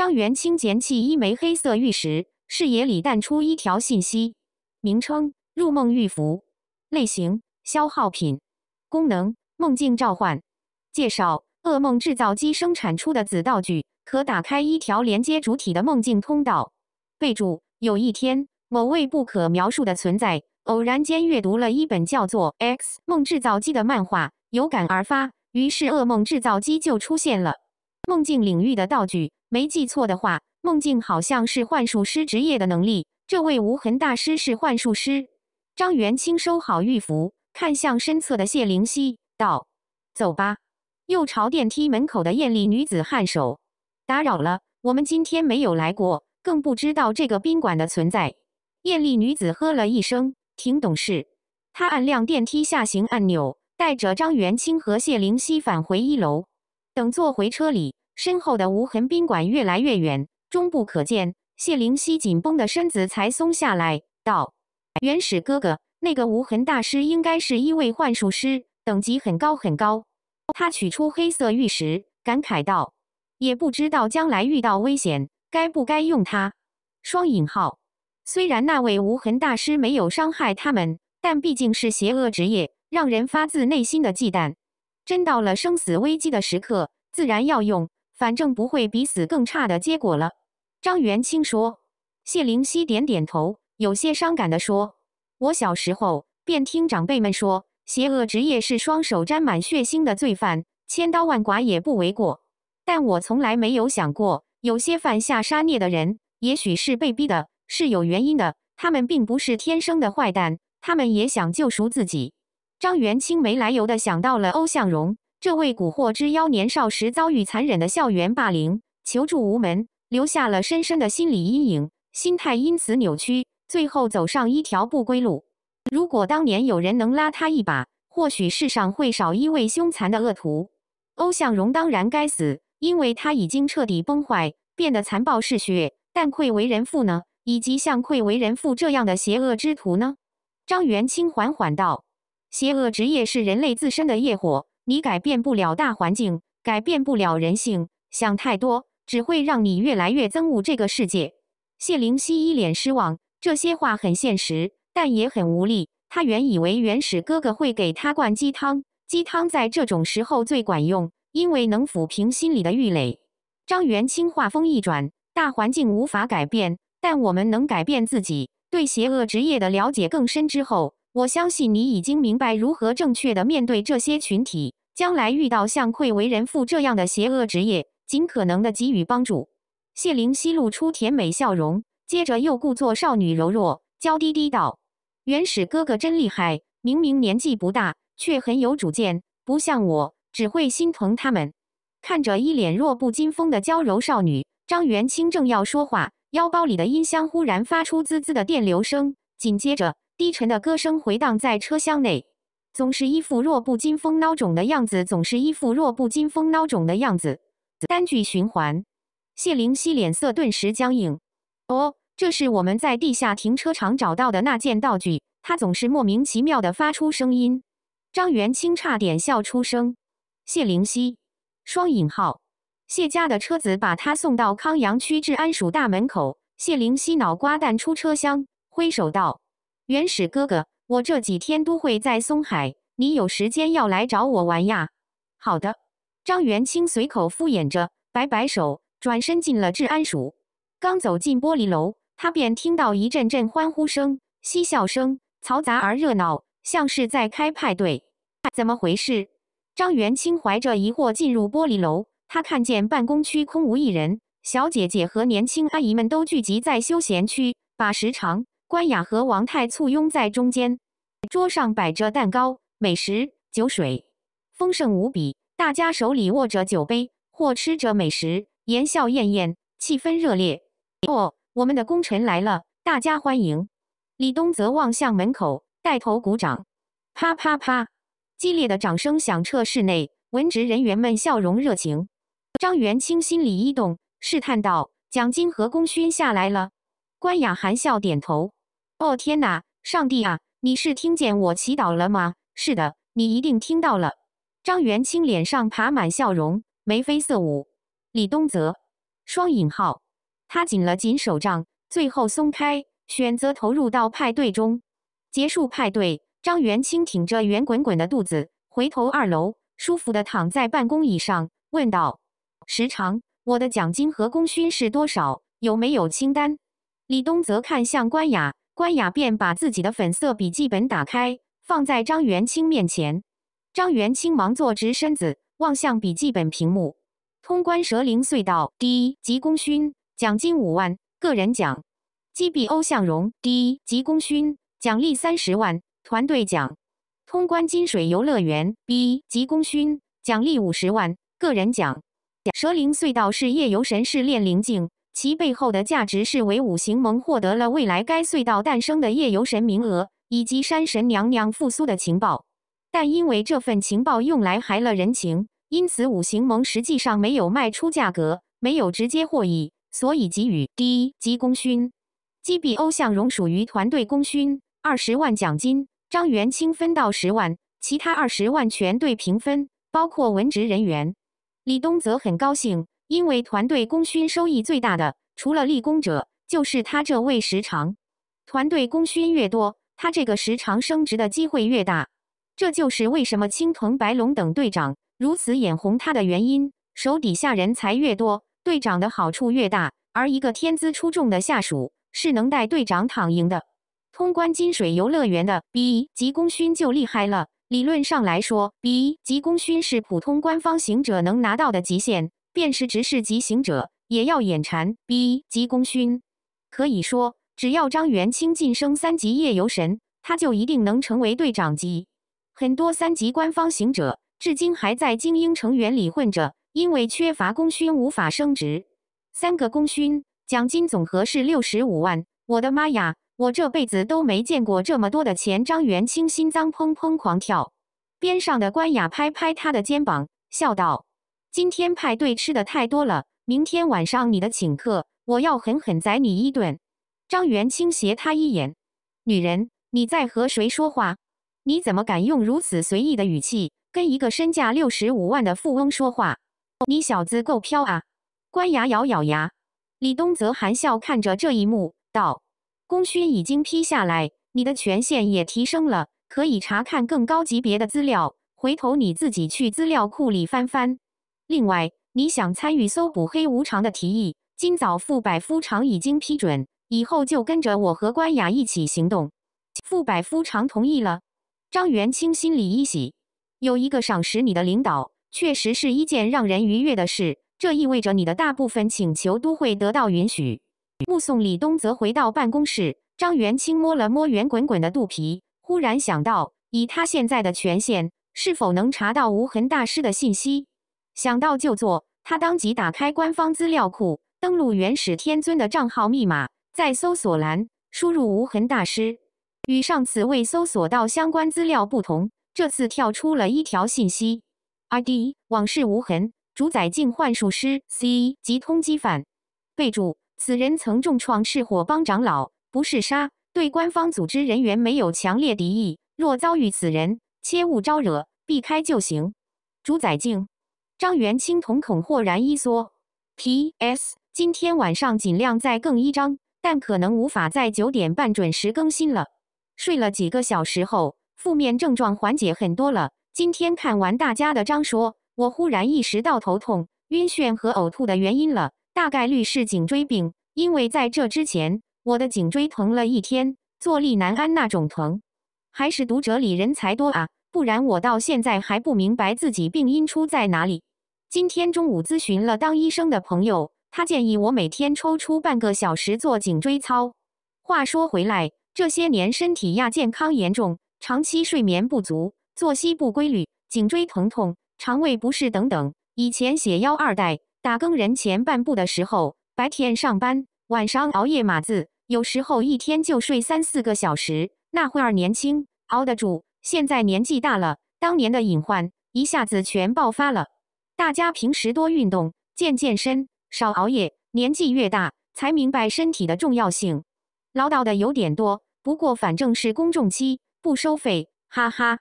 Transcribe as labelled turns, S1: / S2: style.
S1: 张元清洁器一枚黑色玉石，视野里淡出一条信息：名称“入梦玉符”，类型“消耗品”，功能“梦境召唤”，介绍“噩梦制造机生产出的子道具，可打开一条连接主体的梦境通道”。备注：有一天，某位不可描述的存在偶然间阅读了一本叫做《X 梦制造机》的漫画，有感而发，于是噩梦制造机就出现了。梦境领域的道具，没记错的话，梦境好像是幻术师职业的能力。这位无痕大师是幻术师。张元清收好玉符，看向身侧的谢灵溪，道：“走吧。”又朝电梯门口的艳丽女子颔首：“打扰了，我们今天没有来过，更不知道这个宾馆的存在。”艳丽女子呵了一声，挺懂事。他按亮电梯下行按钮，带着张元清和谢灵溪返回一楼。等坐回车里。身后的无痕宾馆越来越远，终不可见。谢灵溪紧绷的身子才松下来，道：“原始哥哥，那个无痕大师应该是一位幻术师，等级很高很高。”他取出黑色玉石，感慨道：“也不知道将来遇到危险该不该用它。”双引号虽然那位无痕大师没有伤害他们，但毕竟是邪恶职业，让人发自内心的忌惮。真到了生死危机的时刻，自然要用。反正不会比死更差的结果了，张元清说。谢灵犀点点头，有些伤感地说：“我小时候便听长辈们说，邪恶职业是双手沾满血腥的罪犯，千刀万剐也不为过。但我从来没有想过，有些犯下杀孽的人，也许是被逼的，是有原因的。他们并不是天生的坏蛋，他们也想救赎自己。”张元清没来由的想到了欧向荣。这位蛊惑之妖年少时遭遇残忍的校园霸凌，求助无门，留下了深深的心理阴影，心态因此扭曲，最后走上一条不归路。如果当年有人能拉他一把，或许世上会少一位凶残的恶徒。欧向荣当然该死，因为他已经彻底崩坏，变得残暴嗜血。但愧为人父呢？以及像愧为人父这样的邪恶之徒呢？张元清缓缓道：“邪恶职业是人类自身的业火。”你改变不了大环境，改变不了人性，想太多只会让你越来越憎恶这个世界。谢灵溪一脸失望，这些话很现实，但也很无力。他原以为原始哥哥会给他灌鸡汤，鸡汤在这种时候最管用，因为能抚平心里的郁垒。张元清话锋一转，大环境无法改变，但我们能改变自己。对邪恶职业的了解更深之后，我相信你已经明白如何正确的面对这些群体。将来遇到像愧为人父这样的邪恶职业，尽可能的给予帮助。谢灵溪露出甜美笑容，接着又故作少女柔弱，娇滴滴道：“原始哥哥真厉害，明明年纪不大，却很有主见，不像我，只会心疼他们。”看着一脸弱不禁风的娇柔少女，张元清正要说话，腰包里的音箱忽然发出滋滋的电流声，紧接着低沉的歌声回荡在车厢内。总是一副弱不禁风孬种的样子，总是一副弱不禁风孬种的样子。单句循环。谢灵犀脸色顿时僵硬。哦，这是我们在地下停车场找到的那件道具，它总是莫名其妙的发出声音。张元清差点笑出声。谢灵犀，双引号。谢家的车子把他送到康阳区治安署大门口。谢灵犀脑瓜蛋出车厢，挥手道：“原始哥哥。”我这几天都会在松海，你有时间要来找我玩呀？好的，张元清随口敷衍着，摆摆手，转身进了治安署。刚走进玻璃楼，他便听到一阵阵欢呼声、嬉笑声，嘈杂而热闹，像是在开派对。怎么回事？张元清怀着疑惑进入玻璃楼，他看见办公区空无一人，小姐姐和年轻阿姨们都聚集在休闲区，把时长。关雅和王太簇拥在中间，桌上摆着蛋糕、美食、酒水，丰盛无比。大家手里握着酒杯，或吃着美食，言笑晏晏，气氛热烈。哦，我们的功臣来了，大家欢迎！李东则望向门口，带头鼓掌，啪啪啪，激烈的掌声响彻室内。文职人员们笑容热情。张元清心里一动，试探道：“奖金和功勋下来了。”关雅含笑点头。哦天哪，上帝啊！你是听见我祈祷了吗？是的，你一定听到了。张元清脸上爬满笑容，眉飞色舞。李东泽，双引号，他紧了紧手杖，最后松开，选择投入到派对中。结束派对，张元清挺着圆滚滚的肚子，回头二楼，舒服的躺在办公椅上，问道：“时长，我的奖金和功勋是多少？有没有清单？”李东泽看向关雅。关雅便把自己的粉色笔记本打开，放在张元清面前。张元清忙坐直身子，望向笔记本屏幕。通关蛇灵隧道 D 级功勋，奖金五万，个人奖；击毙欧向荣 D 级功勋，奖励三十万，团队奖。通关金水游乐园 B 级功勋，奖励五十万，个人奖。蛇灵隧道是夜游神士炼灵境。其背后的价值是为五行盟获得了未来该隧道诞生的夜游神名额以及山神娘娘复苏的情报，但因为这份情报用来还了人情，因此五行盟实际上没有卖出价格，没有直接获益，所以给予 D 级功勋。击毙欧向荣属于团队功勋，二十万奖金，张元清分到十万，其他二十万全队平分，包括文职人员。李东则很高兴。因为团队功勋收益最大的，除了立功者，就是他这位时长。团队功勋越多，他这个时长升职的机会越大。这就是为什么青铜白龙等队长如此眼红他的原因。手底下人才越多，队长的好处越大。而一个天资出众的下属，是能带队长躺赢的。通关金水游乐园的 B 级功勋就厉害了。理论上来说，B 级功勋是普通官方行者能拿到的极限。便是执事级行者，也要眼馋 B 级功勋。可以说，只要张元清晋升三级夜游神，他就一定能成为队长级。很多三级官方行者，至今还在精英成员里混着，因为缺乏功勋无法升职。三个功勋奖金总和是六十五万。我的妈呀！我这辈子都没见过这么多的钱。张元清心脏砰砰狂跳。边上的关雅拍拍他的肩膀，笑道。今天派对吃的太多了，明天晚上你的请客，我要狠狠宰你一顿。张元倾斜他一眼，女人，你在和谁说话？你怎么敢用如此随意的语气跟一个身价六十五万的富翁说话？你小子够飘啊！关牙咬咬牙，李东则含笑看着这一幕，道：“功勋已经批下来，你的权限也提升了，可以查看更高级别的资料。回头你自己去资料库里翻翻。”另外，你想参与搜捕黑无常的提议，今早傅百夫长已经批准，以后就跟着我和关雅一起行动。傅百夫长同意了，张元清心里一喜，有一个赏识你的领导，确实是一件让人愉悦的事。这意味着你的大部分请求都会得到允许。目送李东泽回到办公室，张元清摸了摸圆滚滚的肚皮，忽然想到，以他现在的权限，是否能查到无痕大师的信息？想到就做，他当即打开官方资料库，登录元始天尊的账号密码，在搜索栏输入“无痕大师”。与上次未搜索到相关资料不同，这次跳出了一条信息：R D 往事无痕，主宰境幻术师 C 级通缉犯。备注：此人曾重创赤火帮长老，不是杀，对官方组织人员没有强烈敌意。若遭遇此人，切勿招惹，避开就行。主宰境。张元清瞳孔豁然一缩。P.S. 今天晚上尽量再更一章，但可能无法在九点半准时更新了。睡了几个小时后，负面症状缓解很多了。今天看完大家的章说，我忽然意识到头痛、晕眩和呕吐的原因了，大概率是颈椎病，因为在这之前我的颈椎疼了一天，坐立难安那种疼。还是读者里人才多啊，不然我到现在还不明白自己病因出在哪里。今天中午咨询了当医生的朋友，他建议我每天抽出半个小时做颈椎操。话说回来，这些年身体亚健康严重，长期睡眠不足，作息不规律，颈椎疼痛、肠胃不适等等。以前写幺二代打更人前半部的时候，白天上班，晚上熬夜码字，有时候一天就睡三四个小时。那会儿年轻，熬得住。现在年纪大了，当年的隐患一下子全爆发了。大家平时多运动，健健身，少熬夜。年纪越大，才明白身体的重要性。唠叨的有点多，不过反正是公众期，不收费，哈哈。